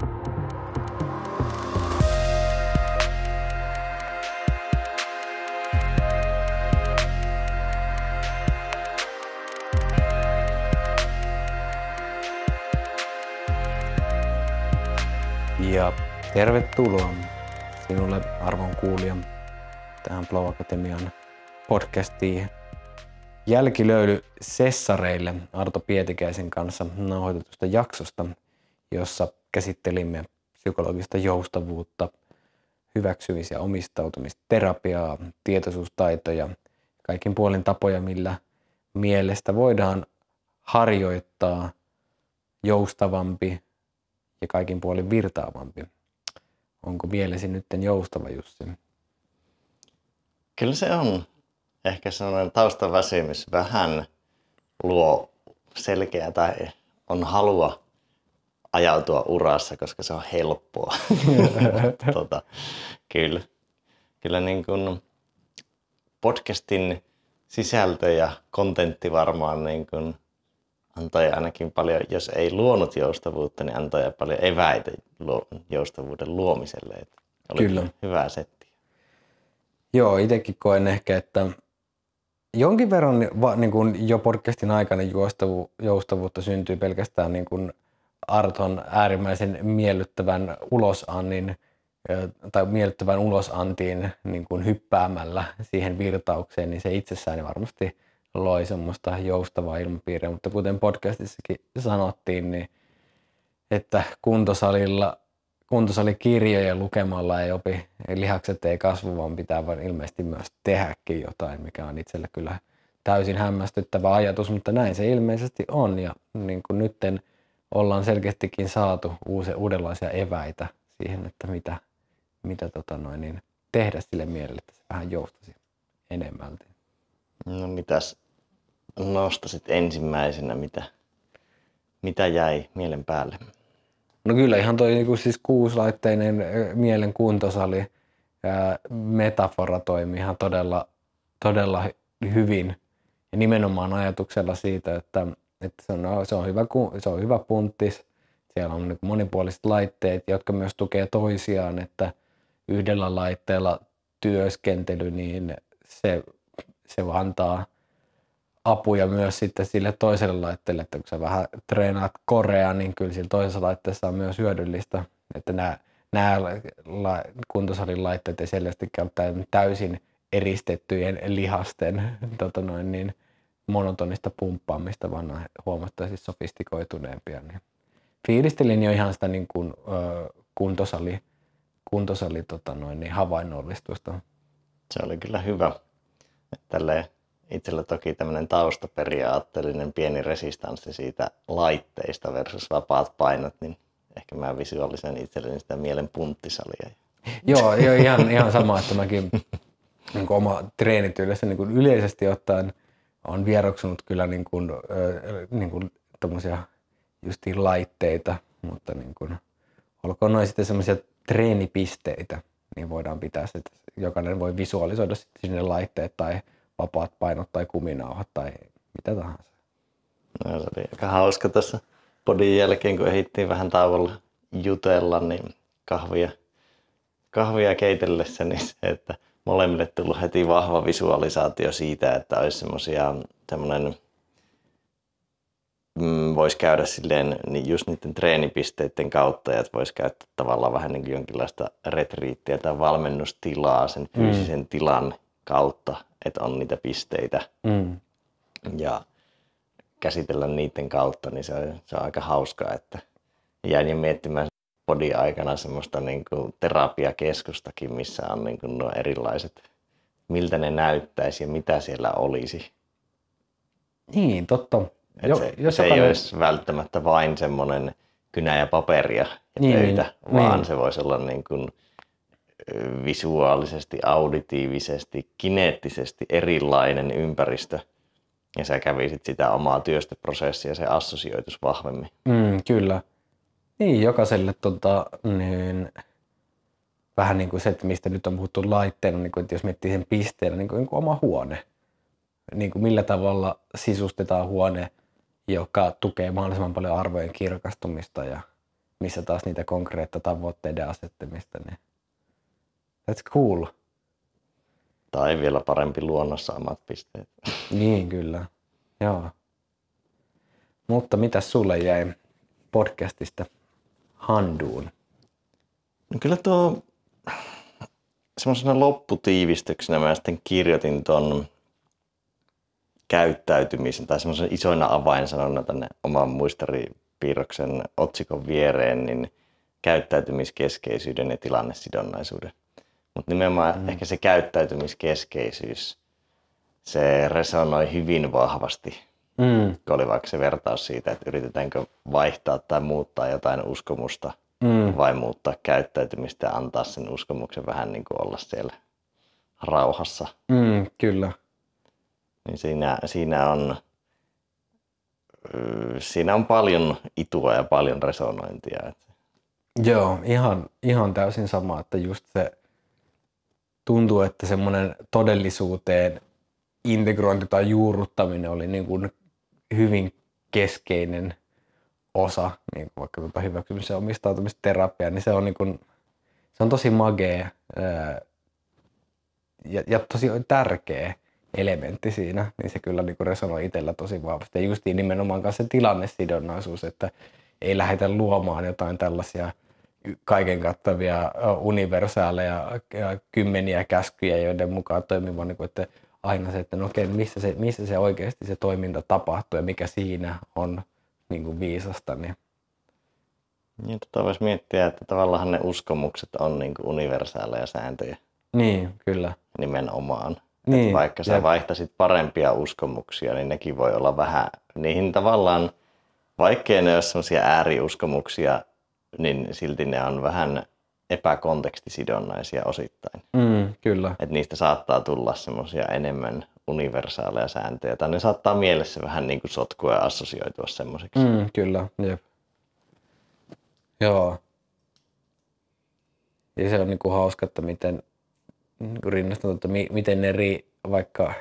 Ja tervetuloa sinulle arvon kuulija tähän Blow Akatemian podcastiin. Jälkilöyly Sessareille Arto Pietikäisen kanssa nauhoitetusta jaksosta, jossa käsittelimme psykologista joustavuutta, hyväksymis- ja omistautumisterapiaa, tietoisuustaitoja, kaikin puolin tapoja, millä mielestä voidaan harjoittaa joustavampi ja kaikin puolin virtaavampi. Onko mielesi nyt joustava, Jussi? Kyllä se on. Ehkä sellainen taustaväsymys vähän luo selkeä tai on halua ajautua urassa, koska se on helppoa. tota, kyllä. Kyllä niin kuin podcastin sisältö ja kontentti varmaan niin kuin antoi ainakin paljon, jos ei luonut joustavuutta, niin antoi paljon eväitä joustavuuden luomiselle. oli kyllä. hyvä setti. Joo, itsekin koen ehkä, että jonkin verran niin kuin jo podcastin aikana joustavu, joustavuutta syntyy pelkästään niin kuin – Arton äärimmäisen miellyttävän ulosannin tai miellyttävän ulosantiin niin kuin hyppäämällä siihen virtaukseen, niin se itsessään varmasti loi semmoista joustavaa ilmapiiriä, mutta kuten podcastissakin sanottiin, niin että kuntosalilla, kuntosalikirjoja lukemalla ei opi, lihakset ei kasvu, vaan pitää vaan ilmeisesti myös tehdäkin jotain, mikä on itselle kyllä täysin hämmästyttävä ajatus, mutta näin se ilmeisesti on ja niin kuin nytten – ollaan selkeästikin saatu uusi, uudenlaisia eväitä siihen, että mitä, mitä tota noin, niin tehdä sille mielelle, että se vähän joustasi enemmälti. No mitäs nostasit ensimmäisenä, mitä, mitä jäi mielen päälle? No kyllä ihan toi niinku siis kuuslaitteinen mielen kuntosali metafora toimii ihan todella, todella hyvin. Ja nimenomaan ajatuksella siitä, että että se, on, se, on hyvä, se on hyvä punttis. Siellä on niin monipuoliset laitteet, jotka myös tukee toisiaan, että yhdellä laitteella työskentely, niin se, se antaa apuja myös sitten sille toiselle laitteelle, että kun sä vähän treenaat korea, niin kyllä sillä toisessa laitteessa on myös hyödyllistä, että nämä, nämä la, kuntosalin laitteet ei selvästi ole täysin eristettyjen lihasten tota noin, niin, monotonista pumppaamista, vaan huomattavasti sofistikoituneempia. Niin fiilistelin jo ihan sitä niin kuin, ö, kuntosali, kuntosali tota noin, niin havainnollistusta. Se oli kyllä hyvä. Tälle itsellä toki tämmöinen taustaperiaatteellinen pieni resistanssi siitä laitteista versus vapaat painot, niin ehkä mä visuaalisen itselleni sitä mielen punttisalia. Joo, joo ihan, ihan sama, että mäkin niin oma treenityylissä niin yleisesti ottaen – on vieroksunut kyllä niin kuin, niin kuin justiin laitteita, mutta niin kuin, olkoon noin sitten semmoisia treenipisteitä, niin voidaan pitää että jokainen voi visualisoida sitten sinne laitteet tai vapaat painot tai kuminauhat tai mitä tahansa. No, se oli aika hauska tässä podin jälkeen, kun ehittiin vähän tauolla jutella, niin kahvia, kahvia keitellessä, niin se, että molemmille tullut heti vahva visualisaatio siitä, että olisi semmoisia semmoinen mm, voisi käydä silleen niin just niiden treenipisteiden kautta ja että voisi käyttää tavallaan vähän niin kuin jonkinlaista retriittiä tai valmennustilaa sen mm. fyysisen mm. tilan kautta, että on niitä pisteitä mm. ja käsitellä niiden kautta, niin se on, se on aika hauskaa, että jäin jo miettimään podin aikana semmoista niin kuin terapiakeskustakin, missä on niin kuin nuo erilaiset, miltä ne näyttäisi ja mitä siellä olisi. Niin, totta. jo, se jos se jokainen... ei olisi välttämättä vain semmoinen kynä ja paperia ja niin, pöytä, niin, niin, vaan niin. se voisi olla niin kuin visuaalisesti, auditiivisesti, kineettisesti erilainen ympäristö. Ja sä kävisit sitä omaa työstöprosessia, se assosioitus vahvemmin. Mm, kyllä. Niin, jokaiselle tota, niin, vähän niin kuin se, että mistä nyt on puhuttu laitteena, niin kuin, että jos miettii sen pisteenä, niin kuin, niin kuin oma huone. Niin kuin millä tavalla sisustetaan huone, joka tukee mahdollisimman paljon arvojen kirkastumista ja missä taas niitä konkreetta tavoitteiden asettamista. Niin. That's cool. Tai vielä parempi luonnossa omat pisteet. niin, kyllä. Joo. Mutta mitä sulle jäi podcastista? handuun? No kyllä tuo semmoisena lopputiivistyksenä mä sitten kirjoitin tuon käyttäytymisen tai semmoisen isoina avainsanona tänne oman muistaripiirroksen otsikon viereen, niin käyttäytymiskeskeisyyden ja tilannesidonnaisuuden. Mutta nimenomaan mm. ehkä se käyttäytymiskeskeisyys, se resonoi hyvin vahvasti Mm. Kun oli vaikka se vertaus siitä, että yritetäänkö vaihtaa tai muuttaa jotain uskomusta mm. vai muuttaa käyttäytymistä ja antaa sen uskomuksen vähän niin kuin olla siellä rauhassa. Mm, kyllä. Niin siinä, siinä, on, äh, siinä on paljon itua ja paljon resonointia. Joo, ihan, ihan täysin sama, että just se tuntuu, että semmoinen todellisuuteen integrointi tai juurruttaminen oli niin kuin hyvin keskeinen osa, niin vaikka tota hyväksymisen omistautumisterapia, niin se on, niin kuin, se on tosi magea ja, ja tosi tärkeä elementti siinä, niin se kyllä niin resonoi itsellä tosi vahvasti. Ja justiin nimenomaan kanssa se tilannesidonnaisuus, että ei lähdetä luomaan jotain tällaisia kaiken kattavia universaaleja kymmeniä käskyjä, joiden mukaan toimivan, niin kuin, että aina se, että no okei, missä se, missä se oikeasti se toiminta tapahtuu ja mikä siinä on niin kuin viisasta. Niin. Niin, tota voisi miettiä, että tavallaan ne uskomukset on niin kuin universaaleja sääntöjä. Niin, kyllä. Nimenomaan. Niin, vaikka sä jep. vaihtasit parempia uskomuksia, niin nekin voi olla vähän, niihin tavallaan, vaikkei ne ole sellaisia ääriuskomuksia, niin silti ne on vähän epäkontekstisidonnaisia osittain. Mm, kyllä. Et niistä saattaa tulla semmoisia enemmän universaaleja sääntöjä, tai ne saattaa mielessä vähän niin kuin sotkua ja assosioitua semmoiseksi. Mm, kyllä, jep. Joo. Ja se on niin kuin hauska, että miten niin että mi- miten eri vaikka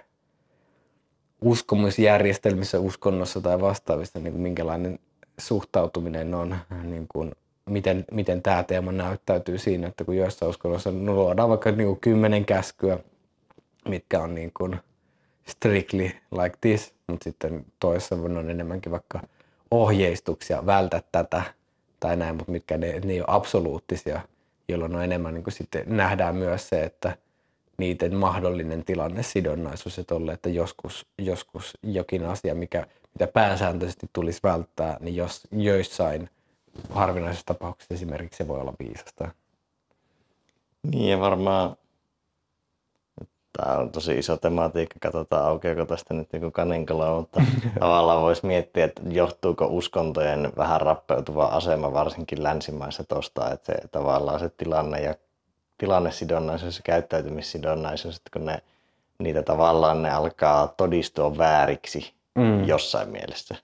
uskomusjärjestelmissä, uskonnossa tai vastaavissa, niin kuin minkälainen suhtautuminen on niin kuin miten, miten tämä teema näyttäytyy siinä, että kun joissa uskonnoissa no niin luodaan vaikka niin kuin kymmenen käskyä, mitkä on niin kuin strictly like this, mutta sitten toisessa on enemmänkin vaikka ohjeistuksia, vältä tätä tai näin, mutta mitkä ne, ne ei ole absoluuttisia, jolloin on enemmän niin kuin sitten nähdään myös se, että niiden mahdollinen tilanne sidonnaisuus, ja tolle, että joskus, joskus jokin asia, mikä, mitä pääsääntöisesti tulisi välttää, niin jos joissain – harvinaisessa tapauksessa esimerkiksi se voi olla viisasta. Niin ja varmaan Tämä on tosi iso tematiikka, katsotaan aukeako tästä nyt joku niinku kaninkala, mutta tavallaan voisi miettiä, että johtuuko uskontojen vähän rappeutuva asema varsinkin länsimaissa tuosta, että se, tavallaan se tilanne ja tilannesidonnaisuus ja käyttäytymissidonnaisuus, että kun ne, niitä tavallaan ne alkaa todistua vääriksi mm. jossain mielessä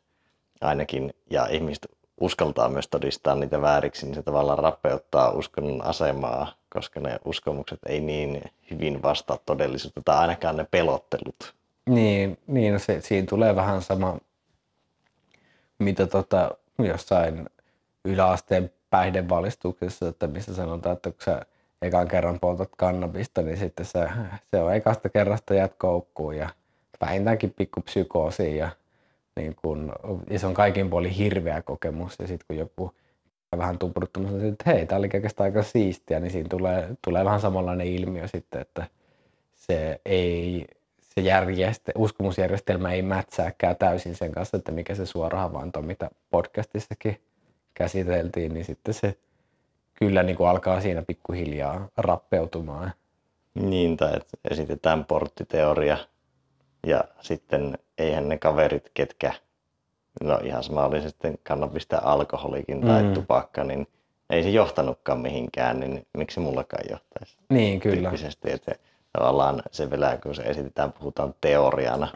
ainakin, ja ihmiset uskaltaa myös todistaa niitä vääriksi, niin se tavallaan rapeuttaa uskonnon asemaa, koska ne uskomukset ei niin hyvin vastaa todellisuutta tai ainakaan ne pelottelut. Niin, niin no se, siinä tulee vähän sama, mitä tota, jossain yläasteen päihdevalistuksessa, että missä sanotaan, että kun sä ekan kerran poltat kannabista, niin sitten se, se on ekasta kerrasta jäät ja vähintäänkin pikku psykoosiin ja niin kun, ja se on kaikin puolin hirveä kokemus. Ja sitten kun joku vähän tupruttamassa, niin että hei, tämä oli oikeastaan aika siistiä, niin siinä tulee, tulee vähän samanlainen ilmiö sitten, että se ei, se järjest, uskomusjärjestelmä ei mätsääkään täysin sen kanssa, että mikä se suora havainto, mitä podcastissakin käsiteltiin, niin sitten se kyllä niin kuin alkaa siinä pikkuhiljaa rappeutumaan. Niin, tai että esitetään porttiteoria ja sitten eihän ne kaverit, ketkä, no ihan sama oli sitten kannabista alkoholikin tai mm. tupakka, niin ei se johtanutkaan mihinkään, niin miksi mullakaan johtaisi? Niin, kyllä. Tyyppisesti, että tavallaan se vielä, kun se esitetään, puhutaan teoriana,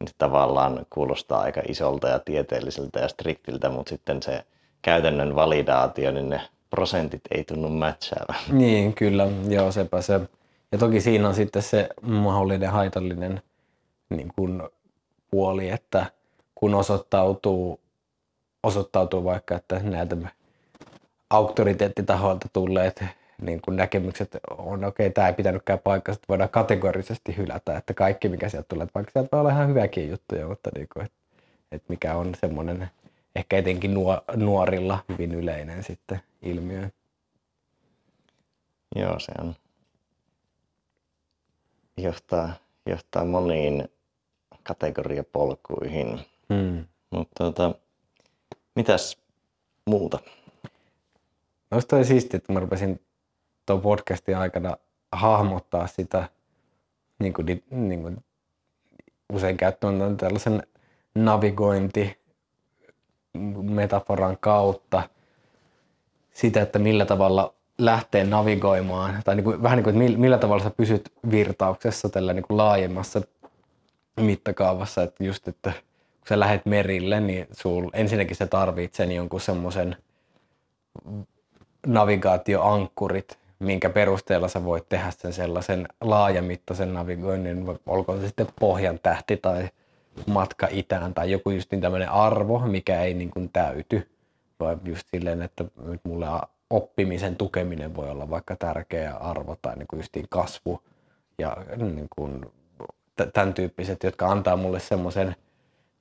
niin se tavallaan kuulostaa aika isolta ja tieteelliseltä ja striktiltä, mutta sitten se käytännön validaatio, niin ne prosentit ei tunnu matchaavan. Niin, kyllä, joo, sepä se. Ja toki siinä on sitten se mahdollinen haitallinen niin kuin puoli, että kun osoittautuu, osoittautuu vaikka, että näiltä auktoriteettitahoilta tulleet niin kuin näkemykset on, okei, okay, tämä ei pitänytkään paikkaa, että voidaan kategorisesti hylätä, että kaikki mikä sieltä tulee, että vaikka sieltä voi olla ihan hyväkin juttuja, mutta niin kuin, että, että mikä on semmoinen ehkä etenkin nuorilla hyvin yleinen sitten ilmiö. Joo, se on. Johtaa, johtaa moniin kategoriapolkuihin. Hmm. Mutta tota, mitäs muuta? No toi oli siistiä, että mä rupesin tuon podcastin aikana hahmottaa sitä, niin kuin, niin kuin usein käyttöön tällaisen navigointi metaforan kautta sitä, että millä tavalla lähtee navigoimaan, tai niin kuin, vähän niin kuin, että millä tavalla sä pysyt virtauksessa tällä niin kuin laajemmassa mittakaavassa, että just, että kun sä lähet merille, niin sul, ensinnäkin sä tarvitset niin jonkun semmoisen navigaatioankkurit, minkä perusteella sä voit tehdä sen sellaisen laajamittaisen navigoinnin, olkoon se sitten pohjan tähti tai matka itään tai joku just niin tämmöinen arvo, mikä ei niin kuin täyty, vaan just silleen, että nyt mulle oppimisen tukeminen voi olla vaikka tärkeä arvo tai niin kuin justiin kasvu ja niin kuin tämän tyyppiset, jotka antaa mulle semmoisen,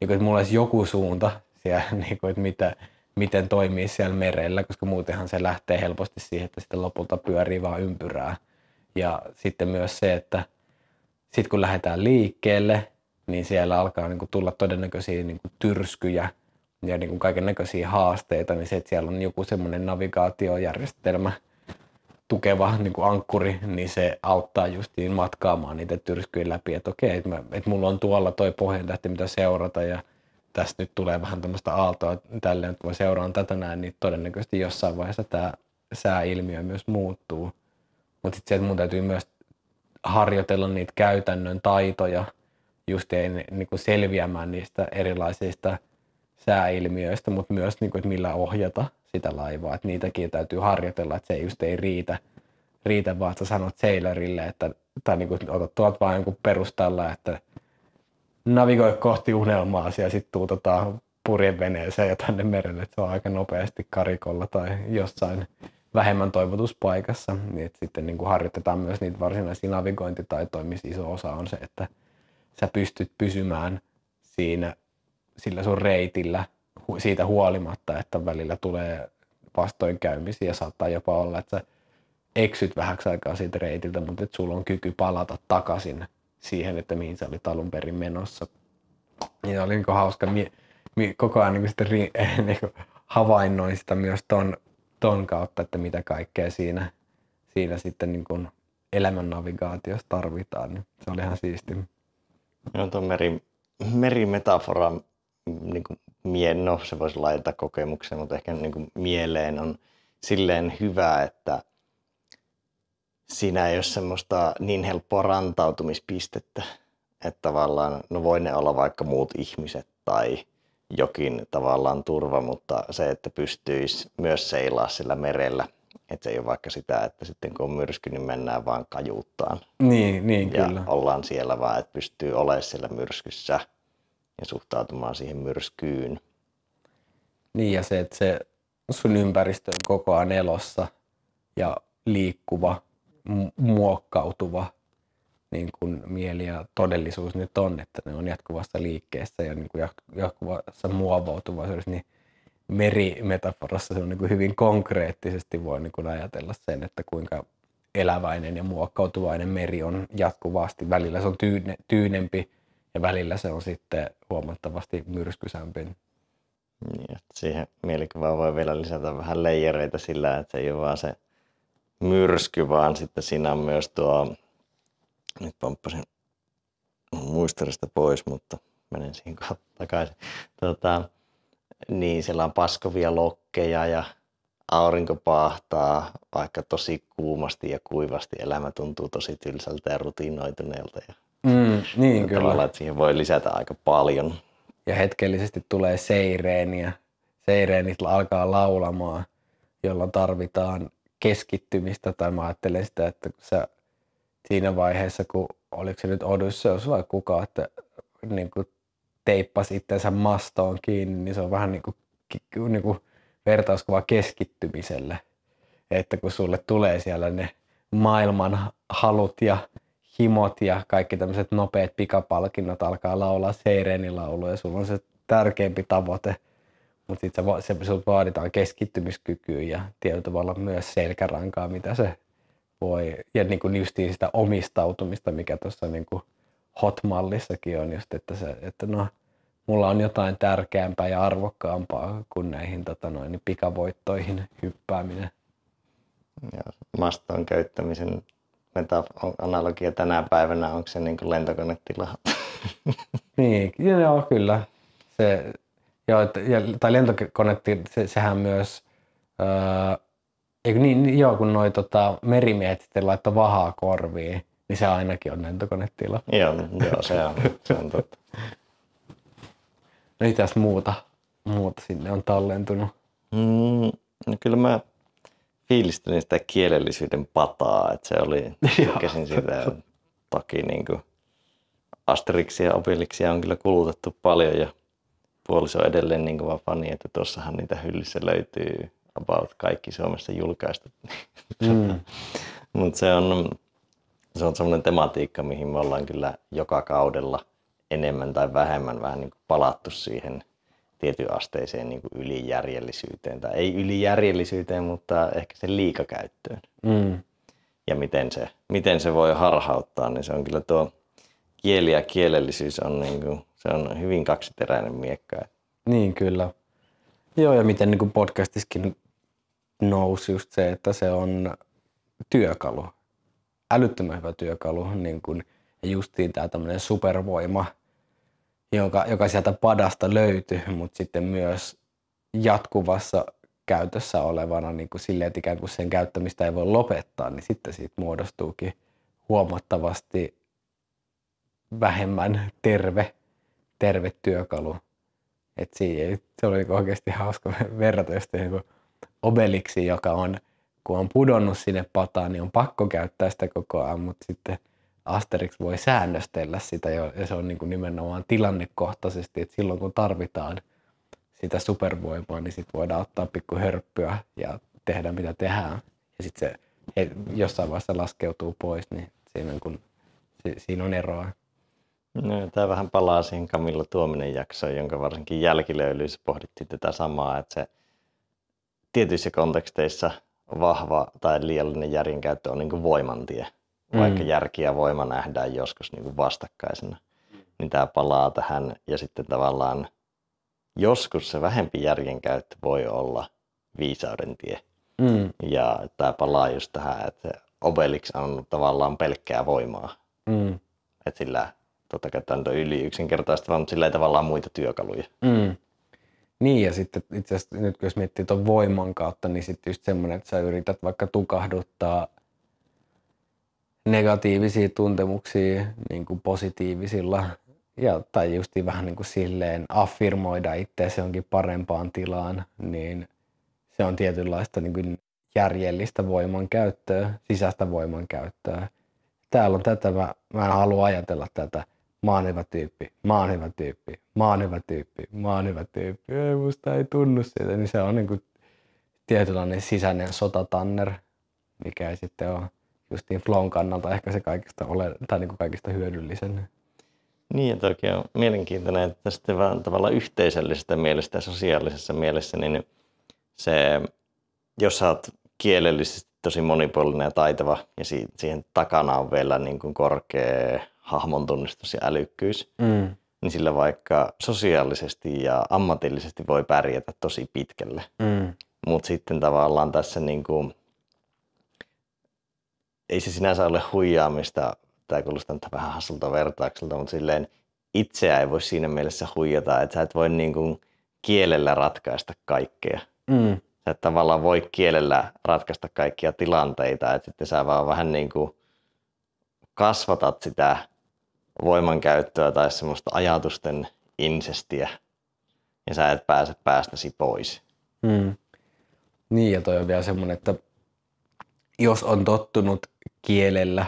niin että mulla olisi joku suunta siellä, niin kuin, että mitä, miten toimii siellä merellä, koska muutenhan se lähtee helposti siihen, että sitten lopulta pyörii vaan ympyrää. Ja sitten myös se, että sitten kun lähdetään liikkeelle, niin siellä alkaa niin kuin tulla todennäköisiä niin kuin tyrskyjä ja niin kaiken näköisiä haasteita, niin se, että siellä on joku semmoinen navigaatiojärjestelmä, tukeva niin kuin ankkuri, niin se auttaa justiin matkaamaan niitä tyrskyjä läpi, että okei, että, mä, että mulla on tuolla toi pohjantähti, mitä seurata ja tästä nyt tulee vähän tämmöistä aaltoa tälleen, kun mä seuraan tätä näin, niin todennäköisesti jossain vaiheessa tämä sääilmiö myös muuttuu. Mutta sitten se, että mun täytyy myös harjoitella niitä käytännön taitoja justiin niin kuin selviämään niistä erilaisista sääilmiöistä, mutta myös niin kuin, että millä ohjata sitä laivaa. Että niitäkin täytyy harjoitella, että se just ei riitä, riitä vaan että sä sanot sailorille, että, tai niin kuin, otat tuot vaan jonkun perustalla, että navigoi kohti unelmaa ja sitten tota purjeveneeseen ja tänne merelle, että se on aika nopeasti karikolla tai jossain vähemmän toivotuspaikassa. Niin sitten niin kuin harjoitetaan myös niitä varsinaisia navigointitaitoja, missä iso osa on se, että sä pystyt pysymään siinä sillä sun reitillä – siitä huolimatta, että välillä tulee vastoinkäymisiä, saattaa jopa olla, että sä eksyt vähäksi aikaa siitä reitiltä, mutta että sulla on kyky palata takaisin siihen, että mihin sä olit alun perin menossa. Ja oli niin hauska, mie, mie, koko ajan niin sitä, ri, niin havainnoin sitä myös ton, ton kautta, että mitä kaikkea siinä, siinä sitten niin kuin elämän navigaatiossa tarvitaan. Niin se oli ihan siisti. No tuo meri, merimetafora niin kuin mie, no se voisi laittaa kokemuksen, mutta ehkä niin kuin mieleen on silleen hyvä, että siinä ei ole semmoista niin helppoa rantautumispistettä, että tavallaan, no voi ne olla vaikka muut ihmiset tai jokin tavallaan turva, mutta se, että pystyisi myös seilaa sillä merellä, että se ei ole vaikka sitä, että sitten kun on myrsky, niin mennään vaan kajuuttaan. Niin, niin ja kyllä. ollaan siellä vaan, että pystyy olemaan siellä myrskyssä ja suhtautumaan siihen myrskyyn. Niin ja se, että se sun ympäristö on koko ajan elossa ja liikkuva, muokkautuva niin kuin mieli ja todellisuus nyt on, että ne on jatkuvassa liikkeessä ja niin kuin jatkuvassa muovautuvaisuudessa, niin merimetaforassa se on niin kuin hyvin konkreettisesti voi niin kuin ajatella sen, että kuinka eläväinen ja muokkautuvainen meri on jatkuvasti. Välillä se on tyyne, tyynempi, ja välillä se on sitten huomattavasti myrskysämpi. Niin, että siihen mielikuvaan voi vielä lisätä vähän leijereitä sillä, että se ei ole vaan se myrsky, vaan sitten siinä on myös tuo, nyt pomppasin muisterista pois, mutta menen siihen takaisin. Tota, niin siellä on paskovia lokkeja ja aurinko pahtaa, vaikka tosi kuumasti ja kuivasti elämä tuntuu tosi tylsältä ja rutiinoituneelta. ja Mm, niin ja kyllä. Että siihen voi lisätä aika paljon. Ja hetkellisesti tulee seireeniä. Seireenit alkaa laulamaan, jolla tarvitaan keskittymistä. Tai mä ajattelen sitä, että sä siinä vaiheessa, kun oliko se nyt Odysseus vai kuka, että niin kuin teippasi itsensä mastoon kiinni, niin se on vähän niin kuin, niin kuin vertauskuva keskittymiselle. Että kun sulle tulee siellä ne maailman halut ja himot ja kaikki tämmöiset nopeat pikapalkinnot alkaa laulaa seireenilauluja. Sulla on se tärkeämpi tavoite, mutta sitten se, se, se vaaditaan keskittymiskykyä ja tietyllä tavalla myös selkärankaa, mitä se voi. Ja niin kuin justiin sitä omistautumista, mikä tuossa niin hotmallissakin on just, että, se, että no, mulla on jotain tärkeämpää ja arvokkaampaa kuin näihin tota noin, pikavoittoihin hyppääminen. Ja maston käyttämisen meta-analogia tänä päivänä, onko se niinku niin kuin lentokonetila? niin, joo, kyllä. Se, joo, että, ja, tai lentokonetti, se, sehän myös, öö, niin, niin, joo, kun noi tota, merimiehet sitten laittoi vahaa korviin, niin se ainakin on lentokonetila. joo, joo, se on, se on totta. no mitäs muuta, muuta sinne on tallentunut? Mm, no kyllä mä fiilistelin sitä kielellisyyden pataa, että se oli, tykkäsin sitä. Toki niin kuin Asterixia ja Obelixia on kyllä kulutettu paljon ja puoliso edelleen niin vaan fani, että tuossahan niitä hyllissä löytyy about kaikki Suomessa julkaistut. Mm. Mutta se on, se on semmoinen tematiikka, mihin me ollaan kyllä joka kaudella enemmän tai vähemmän vähän niin palattu siihen tietyn asteiseen niin kuin ylijärjellisyyteen, tai ei ylijärjellisyyteen, mutta ehkä sen liikakäyttöön. Mm. Ja miten se, miten se voi harhauttaa, niin se on kyllä tuo kieli ja kielellisyys on, niin kuin, se on hyvin kaksiteräinen miekka. Niin kyllä. Joo, ja miten niin kuin podcastiskin nousi just se, että se on työkalu. Älyttömän hyvä työkalu. Niin kuin, justiin tämä tämmöinen supervoima – joka, joka sieltä padasta löytyy, mutta sitten myös jatkuvassa käytössä olevana niin kuin silleen, että ikään kuin sen käyttämistä ei voi lopettaa, niin sitten siitä muodostuukin huomattavasti vähemmän terve, terve työkalu. Et siihen, se oli niinku oikeasti hauska verrata just niin obeliksi, joka on, kun on pudonnut sinne pataan, niin on pakko käyttää sitä koko ajan, mutta sitten Asterix voi säännöstellä sitä ja se on niin kuin nimenomaan tilannekohtaisesti, että silloin kun tarvitaan sitä supervoimaa, niin sitten voidaan ottaa pikku hörppyä ja tehdä mitä tehdään. Ja sitten se jossain vaiheessa laskeutuu pois, niin siinä on, kun, siinä on eroa. No, tämä vähän palaa siihen Kamilla Tuominen jaksoon, jonka varsinkin jälkilöilyissä pohdittiin tätä samaa, että se tietyissä konteksteissa vahva tai liiallinen järjenkäyttö on niin kuin voimantie vaikka mm. järki ja voima nähdään joskus niin kuin vastakkaisena, niin tämä palaa tähän ja sitten tavallaan joskus se vähempi järjen käyttö voi olla viisauden tie. Mm. Ja tämä palaa just tähän, että Obelix on tavallaan pelkkää voimaa. Mm. Että sillä, totta kai tämä on yli yksinkertaista, vaan sillä ei tavallaan muita työkaluja. Mm. Niin ja sitten itse asiassa nyt kun jos miettii tuon voiman kautta, niin sitten just semmoinen, että sä yrität vaikka tukahduttaa negatiivisia tuntemuksia niin kuin positiivisilla ja, tai just vähän niin kuin silleen affirmoida itseäsi jonkin parempaan tilaan, niin se on tietynlaista niin kuin järjellistä voimankäyttöä, sisäistä voimankäyttöä. Täällä on tätä, mä, mä en halua ajatella tätä. Mä oon hyvä tyyppi, mä oon hyvä tyyppi, mä oon hyvä tyyppi, mä oon hyvä tyyppi. Ei, musta ei tunnu siitä, niin se on niin kuin tietynlainen sisäinen sotatanner, mikä ei sitten ole justiin flown kannalta ehkä se kaikista, ole, tai niinku niin kuin kaikista hyödyllisen. Niin, että oikein on mielenkiintoinen, että sitten vaan tavallaan yhteisöllisestä mielestä ja sosiaalisessa mielessä, niin se, jos sä oot kielellisesti tosi monipuolinen ja taitava, ja siihen takana on vielä niin kuin korkea hahmon tunnistus ja älykkyys, mm. niin sillä vaikka sosiaalisesti ja ammatillisesti voi pärjätä tosi pitkälle. Mm. Mutta sitten tavallaan tässä niin kuin ei se sinänsä ole huijaamista, tämä kuulostaa nyt vähän hassulta vertaukselta, mutta silleen itseä ei voi siinä mielessä huijata, että sä et voi niin kuin kielellä ratkaista kaikkea. Mm. Sä et tavallaan voi kielellä ratkaista kaikkia tilanteita, että sitten sä vaan vähän niin kuin kasvatat sitä voimankäyttöä tai semmoista ajatusten insestiä ja sä et pääse päästäsi pois. Mm. Niin ja toi on vielä semmoinen, että jos on tottunut kielellä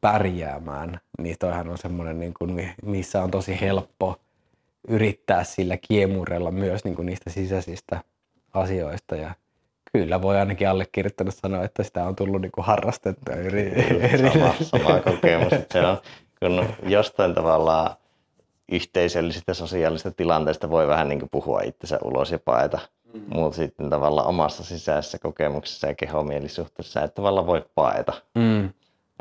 pärjäämään, niin toihan on semmoinen, niin kuin, missä on tosi helppo yrittää sillä kiemurella myös niin kuin niistä sisäisistä asioista. Ja kyllä voi ainakin allekirjoittanut sanoa, että sitä on tullut niin kuin harrastettua eri... Sama, sama kokemus. Se on, kun jostain tavallaan yhteisöllisistä sosiaalisista tilanteista voi vähän niin kuin puhua itsensä ulos ja paeta Mm. Mutta sitten tavallaan omassa sisäisessä kokemuksessa ja kehomielisuhteessa sä et tavallaan voi paeta. Mm.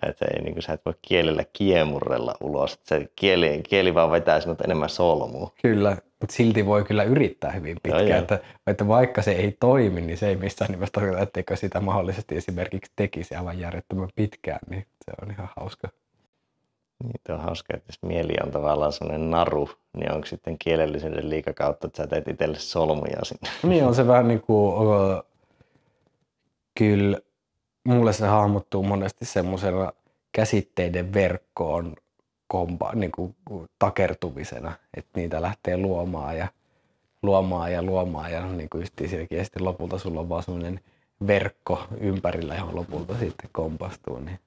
Että ei, niin kuin, sä et voi kielellä kiemurrella ulos. Se kieli, kieli vaan vetää sinut enemmän solmua. Kyllä, mutta silti voi kyllä yrittää hyvin pitkään. että, että vaikka se ei toimi, niin se ei missään nimessä tarkoita, etteikö sitä mahdollisesti esimerkiksi tekisi aivan järjettömän pitkään. Niin se on ihan hauska. Niitä on hauska, että jos mieli on tavallaan sellainen naru, niin onko sitten kielellisyyden liikakautta, että sä teet itselle solmuja sinne? No niin on se vähän niin kuin, uh, kyllä mulle se hahmottuu monesti semmoisena käsitteiden verkkoon kompa, niin kuin takertumisena, että niitä lähtee luomaan ja luomaan ja luomaan ja niin kuin yhtiisiäkin. Ja sitten lopulta sulla on vaan semmoinen verkko ympärillä, johon lopulta sitten kompastuu. Niin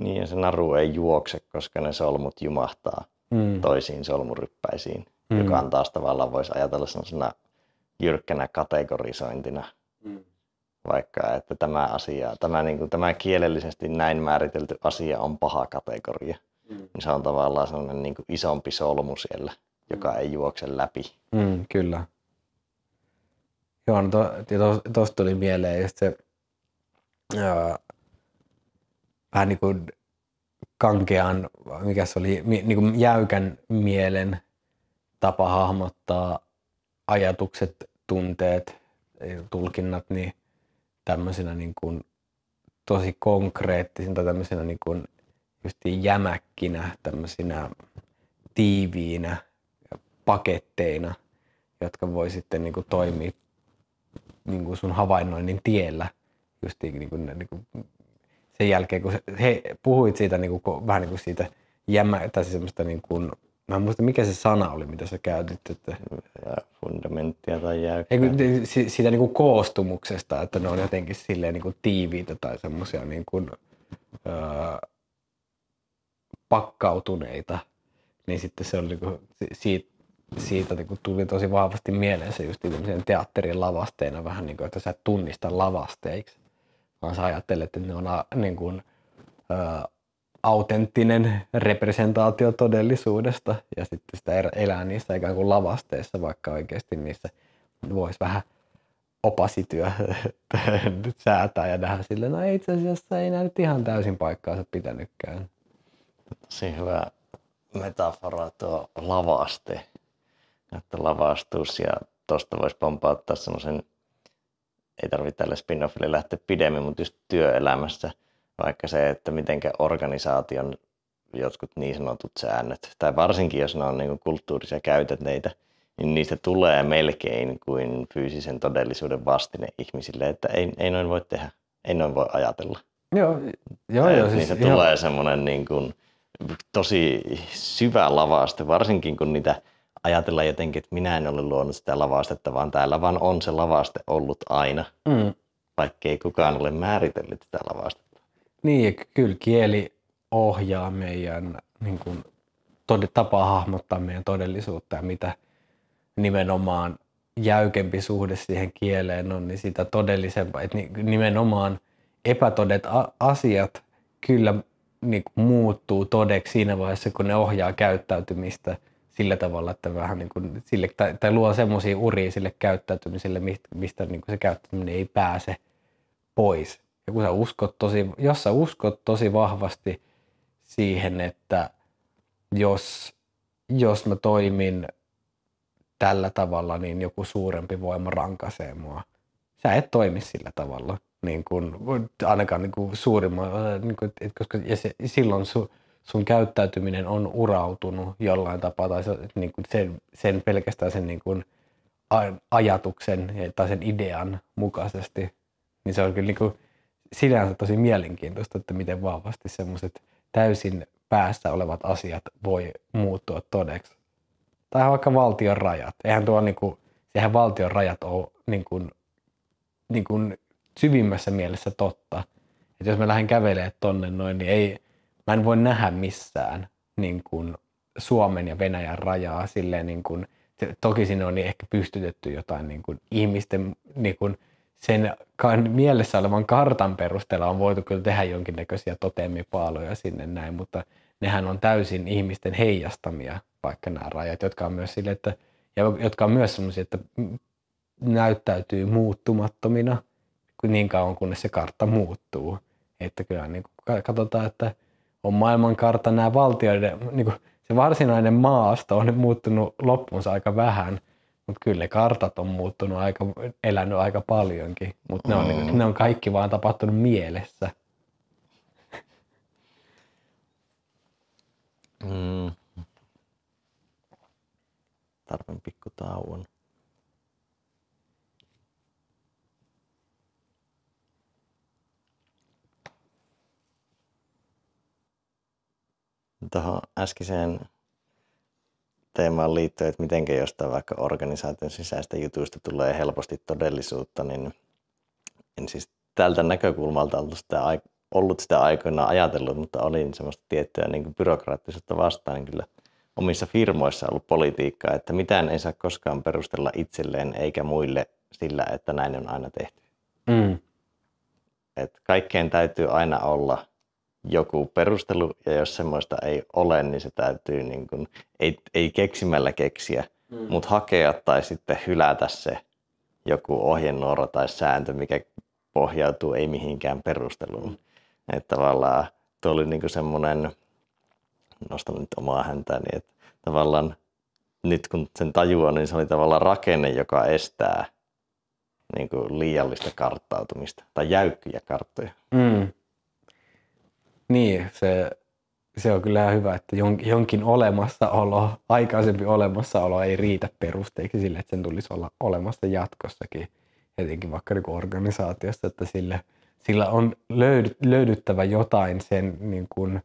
niin ja se naru ei juokse, koska ne solmut jumahtaa mm. toisiin solmuryppäisiin, mm. joka on taas tavallaan voisi ajatella sellaisena jyrkkänä kategorisointina. Mm. Vaikka, että tämä asia, tämä, niin kuin, tämä kielellisesti näin määritelty asia on paha kategoria. Mm. Niin se on tavallaan sellainen niin kuin isompi solmu siellä, joka mm. ei juokse läpi. Mm, kyllä. Joo, no tuosta to, tuli mieleen just se, vähän niin kuin kankean, mikä se oli, niin kuin jäykän mielen tapa hahmottaa ajatukset, tunteet, tulkinnat, niin tämmöisenä niin kuin tosi konkreettisina tai tämmöisenä niin kuin jämäkkinä, tämmöisinä tiiviinä paketteina, jotka voi sitten niin kuin toimia niin kuin sun havainnoinnin tiellä, just niin kuin, niin kuin sen jälkeen, kun he puhuit siitä niin kuin, vähän niin kuin siitä jämä, tai siis semmoista niin kuin, Mä en muista, mikä se sana oli, mitä sä käytit. Että... Fundamenttia tai jäykkää. Ei, kun, niin, siitä niin kuin koostumuksesta, että ne on jotenkin silleen niin kuin tiiviitä tai semmoisia niin kuin, öö, pakkautuneita. Niin sitten se oli niin kuin, siitä, siitä niin kuin tuli tosi vahvasti mieleen se just teatterin lavasteena vähän niin kuin, että sä et tunnista lavasteiksi vaan sä ajattelet, että ne on niin kuin, ö, autenttinen representaatio todellisuudesta ja sitten sitä er, elää niissä ikään kuin lavasteissa, vaikka oikeasti niissä voisi vähän opasityö säätää ja nähdä sille, no itse asiassa ei näy nyt ihan täysin paikkaansa pitänytkään. Tosi hyvä metafora tuo lavaste, että lavastus ja tuosta voisi pompauttaa semmoisen ei tarvitse tälle spin-offille lähteä pidemmin, mutta just työelämässä vaikka se, että miten organisaation jotkut niin sanotut säännöt, tai varsinkin jos ne on niin kulttuurisia käytänteitä, niin niistä tulee melkein kuin fyysisen todellisuuden vastine ihmisille, että ei, ei noin voi tehdä, ei noin voi ajatella. Joo, joo, joo siis, niistä joo. tulee semmoinen niin kuin, tosi syvä lavaste, varsinkin kun niitä – ajatella jotenkin, että minä en ole luonut sitä lavastetta, vaan täällä vaan on se lavaste ollut aina, mm. vaikka ei kukaan ole määritellyt sitä lavastetta. Niin, ja kyllä kieli ohjaa meidän niin kuin, tapaa hahmottaa meidän todellisuutta ja mitä nimenomaan jäykempi suhde siihen kieleen on, niin sitä todellisempaa. Että nimenomaan epätodet asiat kyllä niin muuttuu todeksi siinä vaiheessa, kun ne ohjaa käyttäytymistä sillä tavalla, että vähän niin kuin sille, tai, tai luo semmoisia uria sille käyttäytymiselle, mistä, mistä niin kuin se käyttäytyminen ei pääse pois. Ja kun sä uskot tosi, jos sä uskot tosi vahvasti siihen, että jos, jos mä toimin tällä tavalla, niin joku suurempi voima rankaisee mua. Sä et toimi sillä tavalla, niin kuin, ainakaan niin kuin suurimman, äh, niin kuin, koska ja se, silloin su, sun käyttäytyminen on urautunut jollain tapaa tai niin kuin sen, sen pelkästään sen niin kuin ajatuksen tai sen idean mukaisesti, niin se on kyllä niin kuin sinänsä tosi mielenkiintoista, että miten vahvasti semmoiset täysin päässä olevat asiat voi muuttua todeksi. Tai vaikka valtion rajat. Eihän tuo niin kuin, eihän valtion rajat ole niin kuin, niin kuin syvimmässä mielessä totta. Et jos mä lähden kävelemään tonne noin, niin ei, mä en voi nähdä missään niin kuin Suomen ja Venäjän rajaa silleen niin kuin, toki sinne on niin ehkä pystytetty jotain niin kuin ihmisten niin kuin sen mielessä olevan kartan perusteella on voitu kyllä tehdä jonkinnäköisiä totemipaaloja sinne näin, mutta nehän on täysin ihmisten heijastamia vaikka nämä rajat, jotka on myös sille, että, ja jotka on myös sellaisia, että näyttäytyy muuttumattomina niin kauan, kunnes se kartta muuttuu. Että kyllä niin katsotaan, että on maailmankartta, nämä valtioiden, niin kuin se varsinainen maasto on nyt muuttunut loppuunsa aika vähän, mutta kyllä ne kartat on muuttunut aika, elänyt aika paljonkin, mutta ne, on, niinku, mm. ne on kaikki vaan tapahtunut mielessä. Mm. Tarvin pikku tauon. tuohon äskeiseen teemaan liittyen, että miten jostain vaikka organisaation sisäistä jutuista tulee helposti todellisuutta, niin en siis tältä näkökulmalta ollut sitä, ollut sitä aikoina ajatellut, mutta olin semmoista tiettyä niin byrokraattisuutta vastaan niin kyllä omissa firmoissa ollut politiikkaa, että mitään ei saa koskaan perustella itselleen eikä muille sillä, että näin on aina tehty. Mm. Et kaikkeen täytyy aina olla joku perustelu, ja jos semmoista ei ole, niin se täytyy niin kuin, ei, ei keksimällä keksiä, mm. mutta hakea tai sitten hylätä se joku ohjenuoro tai sääntö, mikä pohjautuu ei mihinkään perusteluun. Mm. Että tavallaan tuo oli niin semmoinen, nostan nyt omaa häntäni, että tavallaan nyt kun sen tajua, niin se oli tavallaan rakenne, joka estää niin kuin liiallista karttautumista tai jäykkyjä karttoja. Mm. Niin, se, se on kyllä hyvä, että jonkin olemassaolo, aikaisempi olemassaolo ei riitä perusteeksi sille, että sen tulisi olla olemassa jatkossakin, etenkin vaikka niin organisaatiossa, että sille, sillä on löydy, löydyttävä jotain sen niin kuin,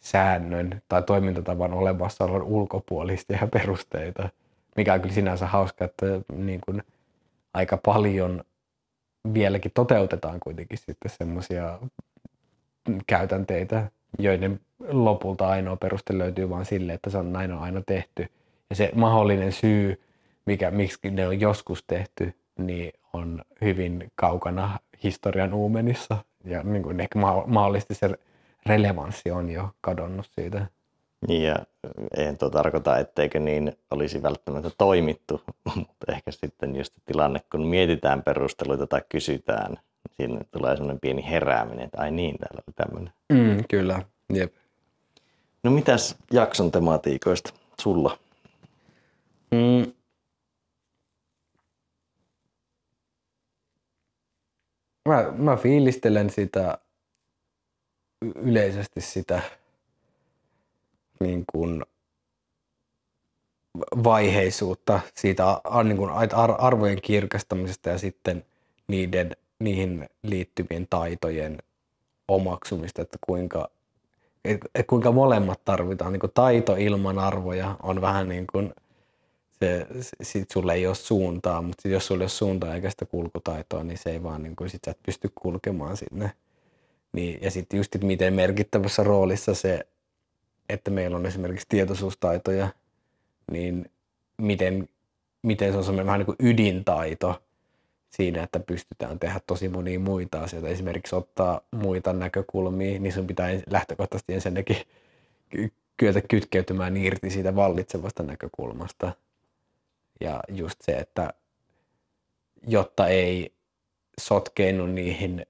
säännön tai toimintatavan olemassaolon ulkopuolista ja perusteita, mikä on kyllä sinänsä hauska, että niin kuin, aika paljon vieläkin toteutetaan kuitenkin sitten semmoisia käytänteitä, joiden lopulta ainoa peruste löytyy vain sille, että se on näin on aina tehty. Ja se mahdollinen syy, mikä, miksi ne on joskus tehty, niin on hyvin kaukana historian uumenissa. Ja niin kuin ehkä mahdollisesti se relevanssi on jo kadonnut siitä. Niin ja en tuo tarkoita, etteikö niin olisi välttämättä toimittu, mutta ehkä sitten just tilanne, kun mietitään perusteluita tai kysytään siinä tulee sellainen pieni herääminen, että ai niin, täällä on tämmöinen. Mm, kyllä, jep. No mitäs jakson tematiikoista sulla? Mm. Mä, mä fiilistelen sitä yleisesti sitä niin kuin vaiheisuutta siitä niin kuin arvojen kirkastamisesta ja sitten niiden – niihin liittyvien taitojen omaksumista, että kuinka, et, et kuinka molemmat tarvitaan. Niin kuin taito ilman arvoja on vähän niin kuin se, sit sulle ei ole suuntaa, mutta jos sulle ei ole suuntaa eikä sitä kulkutaitoa, niin se ei vaan, niin kuin, sit sä et pysty kulkemaan sinne. Niin, ja sitten just, miten merkittävässä roolissa se, että meillä on esimerkiksi tietoisuustaitoja, niin miten, miten se on semmoinen vähän niin kuin ydintaito, siinä, että pystytään tehdä tosi monia muita asioita, esimerkiksi ottaa muita näkökulmia, niin sun pitää lähtökohtaisesti ensinnäkin kyetä kytkeytymään irti siitä vallitsevasta näkökulmasta. Ja just se, että jotta ei sotkeennu niihin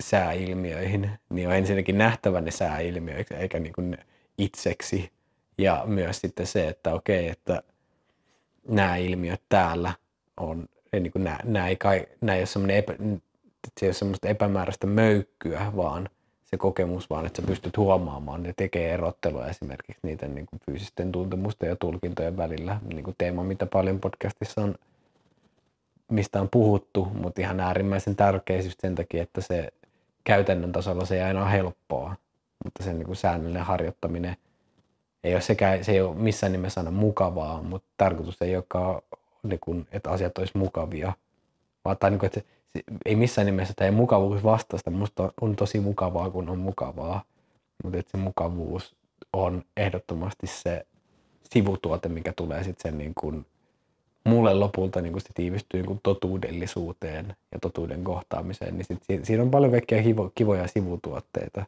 sääilmiöihin, niin on ensinnäkin nähtävä ne sääilmiöiksi eikä niin kuin itseksi. Ja myös sitten se, että okei, että nämä ilmiöt täällä on ei, niin kuin, nä nämä, ei kai, nämä ei ole semmoinen epä, se ei ole epämääräistä möykkyä, vaan se kokemus, vaan että sä pystyt huomaamaan ja tekee erottelua esimerkiksi niiden niin kuin fyysisten tuntemusten ja tulkintojen välillä. Niin kuin teema, mitä paljon podcastissa on, mistä on puhuttu, mutta ihan äärimmäisen tärkeä just sen takia, että se käytännön tasolla se ei aina ole helppoa, mutta sen niin kuin säännöllinen harjoittaminen ei ole sekä se ei ole missään nimessä aina mukavaa, mutta tarkoitus ei olekaan niin kuin, että asiat olisi mukavia. Vaan, tai niin kuin, että se, se, ei missään nimessä, tämä ei mukavuus vastaista. Musta on tosi mukavaa, kun on mukavaa. Mutta että se mukavuus on ehdottomasti se sivutuote, mikä tulee sitten sen niin kuin, mulle lopulta niin kun se tiivistyy niin kuin totuudellisuuteen ja totuuden kohtaamiseen, niin sit, siinä on paljon kaikkia hivo, kivoja sivutuotteita,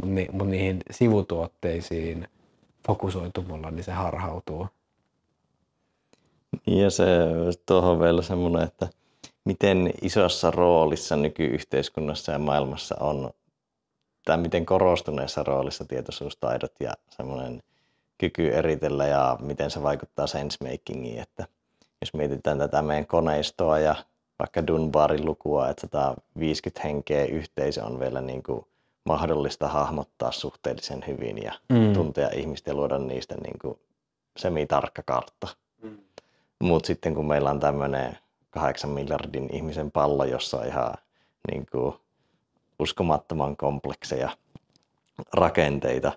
mutta ni, mut niihin sivutuotteisiin fokusoitumalla niin se harhautuu. Ja se tuohon vielä semmoinen, että miten isossa roolissa nykyyhteiskunnassa ja maailmassa on, tai miten korostuneessa roolissa tietoisuustaidot ja semmoinen kyky eritellä ja miten se vaikuttaa sensemakingiin, että jos mietitään tätä meidän koneistoa ja vaikka Dunbarin lukua, että 150 henkeä yhteisö on vielä niin kuin mahdollista hahmottaa suhteellisen hyvin ja mm. tuntea ihmistä ja luoda niistä niin kuin semi-tarkka kartta. Mutta sitten kun meillä on tämmöinen kahdeksan miljardin ihmisen pallo, jossa on ihan niin kuin, uskomattoman komplekseja rakenteita,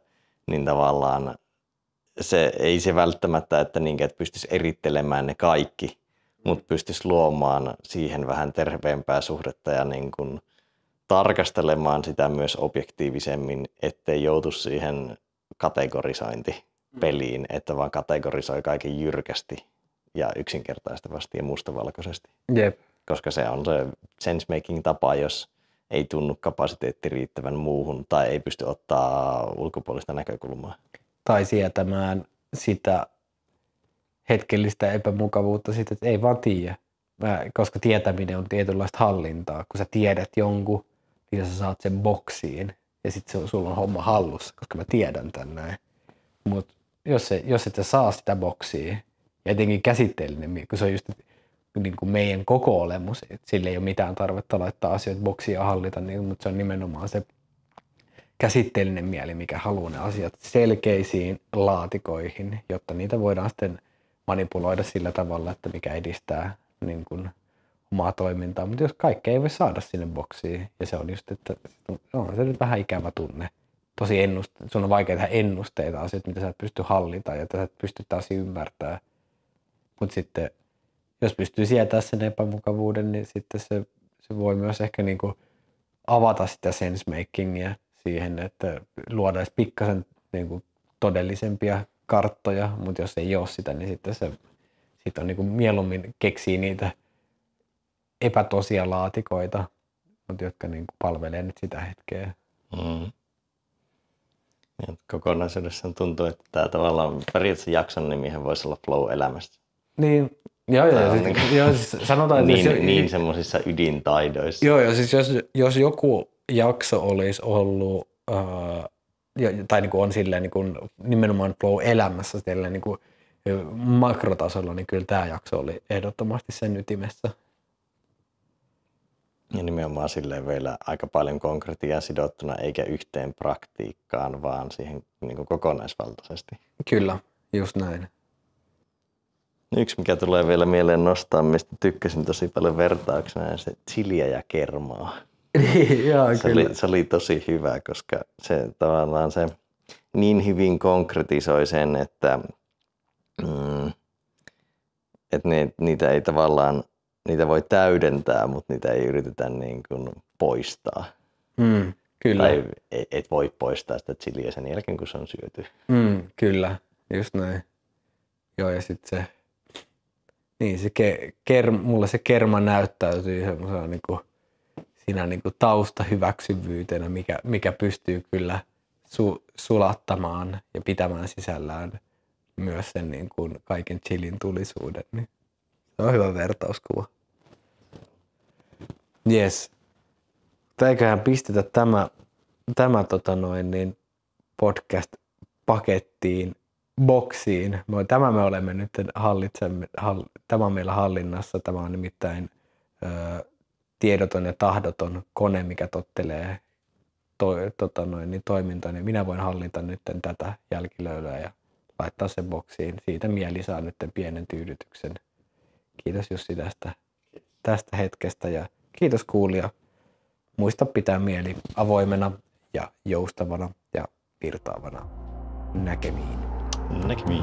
niin tavallaan se, ei se välttämättä, että, niin, että pystyisi erittelemään ne kaikki, mutta pystyisi luomaan siihen vähän terveempää suhdetta ja niin kuin, tarkastelemaan sitä myös objektiivisemmin, ettei joutu siihen kategorisointipeliin, että vaan kategorisoi kaiken jyrkästi ja yksinkertaistavasti ja mustavalkoisesti. Jep. Koska se on se sensemaking-tapa, jos ei tunnu kapasiteetti riittävän muuhun tai ei pysty ottaa ulkopuolista näkökulmaa. Tai sietämään sitä hetkellistä epämukavuutta siitä, että ei vaan tiedä. koska tietäminen on tietynlaista hallintaa. Kun sä tiedät jonkun, niin sä saat sen boksiin ja sitten sulla on homma hallussa, koska mä tiedän tän näin. Mutta jos, jos et sä saa sitä boksiin, ja jotenkin käsitteellinen, kun se on just niin kuin meidän koko olemus, että sille ei ole mitään tarvetta laittaa asioita boksia ja hallita, niin, mutta se on nimenomaan se käsitteellinen mieli, mikä haluaa ne asiat selkeisiin laatikoihin, jotta niitä voidaan sitten manipuloida sillä tavalla, että mikä edistää niin kuin omaa toimintaa. Mutta jos kaikkea ei voi saada sinne boksiin, ja se on just, että on se nyt vähän ikävä tunne. Tosi ennuste, sun on vaikea tehdä ennusteita asioita, mitä sä et pysty hallita ja sä et pysty taas ymmärtämään mutta sitten jos pystyy sietämään sen epämukavuuden, niin sitten se, se voi myös ehkä niin avata sitä sensemakingia siihen, että luodaan pikkasen niinku todellisempia karttoja, mutta jos ei ole sitä, niin sitten se sit on niin kuin mieluummin keksii niitä epätosia laatikoita, mutta jotka niin kuin palvelee nyt sitä hetkeä. Mm. Niin, kokonaisuudessaan tuntuu, että tämä tavallaan Pärjätsen jakson nimihän voisi olla flow elämästä. Niin, Joo, joo, siis- joo, siis niin, jos, sanotaan, niin, jos, niin semmoisissa ydintaidoissa. Joo, joo, siis jos, jos joku jakso olisi ollut, äh, tai niin kuin on silleen niin kuin nimenomaan flow-elämässä silleen niin kuin makrotasolla, niin kyllä tämä jakso oli ehdottomasti sen ytimessä. Ja nimenomaan silleen vielä aika paljon konkretiaa sidottuna, eikä yhteen praktiikkaan, vaan siihen niin kuin kokonaisvaltaisesti. Kyllä, just näin. Yksi, mikä tulee vielä mieleen nostaa, mistä tykkäsin tosi paljon vertauksena, on se chiliä ja kermaa. niin, se, kyllä. Oli, se oli tosi hyvä, koska se tavallaan se niin hyvin konkretisoi sen, että, mm, että ne, niitä ei tavallaan, niitä voi täydentää, mutta niitä ei yritetä niin kuin poistaa. Mm, kyllä. Tai e-, et voi poistaa sitä chiliä sen jälkeen, kun se on syöty. Mm, kyllä, just näin. Joo, ja sitten se niin se ke, ker, mulla se kerma näyttäytyy semmoisena niin kuin, siinä niin kuin taustahyväksyvyytenä, mikä, mikä pystyy kyllä su, sulattamaan ja pitämään sisällään myös sen niin kuin kaiken chillin tulisuuden. Niin se on hyvä vertauskuva. Jes. Eiköhän pistetä tämä, tämä tota noin, niin podcast pakettiin boksiin. Tämä me olemme nyt hallitsemme, hall, tämä on meillä hallinnassa. Tämä on nimittäin ö, tiedoton ja tahdoton kone, mikä tottelee to, tota noin, niin toimintaa, niin minä voin hallita nyt tätä jälkilöylöä ja laittaa sen boksiin. Siitä mieli saa nyt pienen tyydytyksen. Kiitos Jussi tästä, tästä hetkestä ja kiitos kuulija. Muista pitää mieli avoimena ja joustavana ja virtaavana näkemiin. Nick me.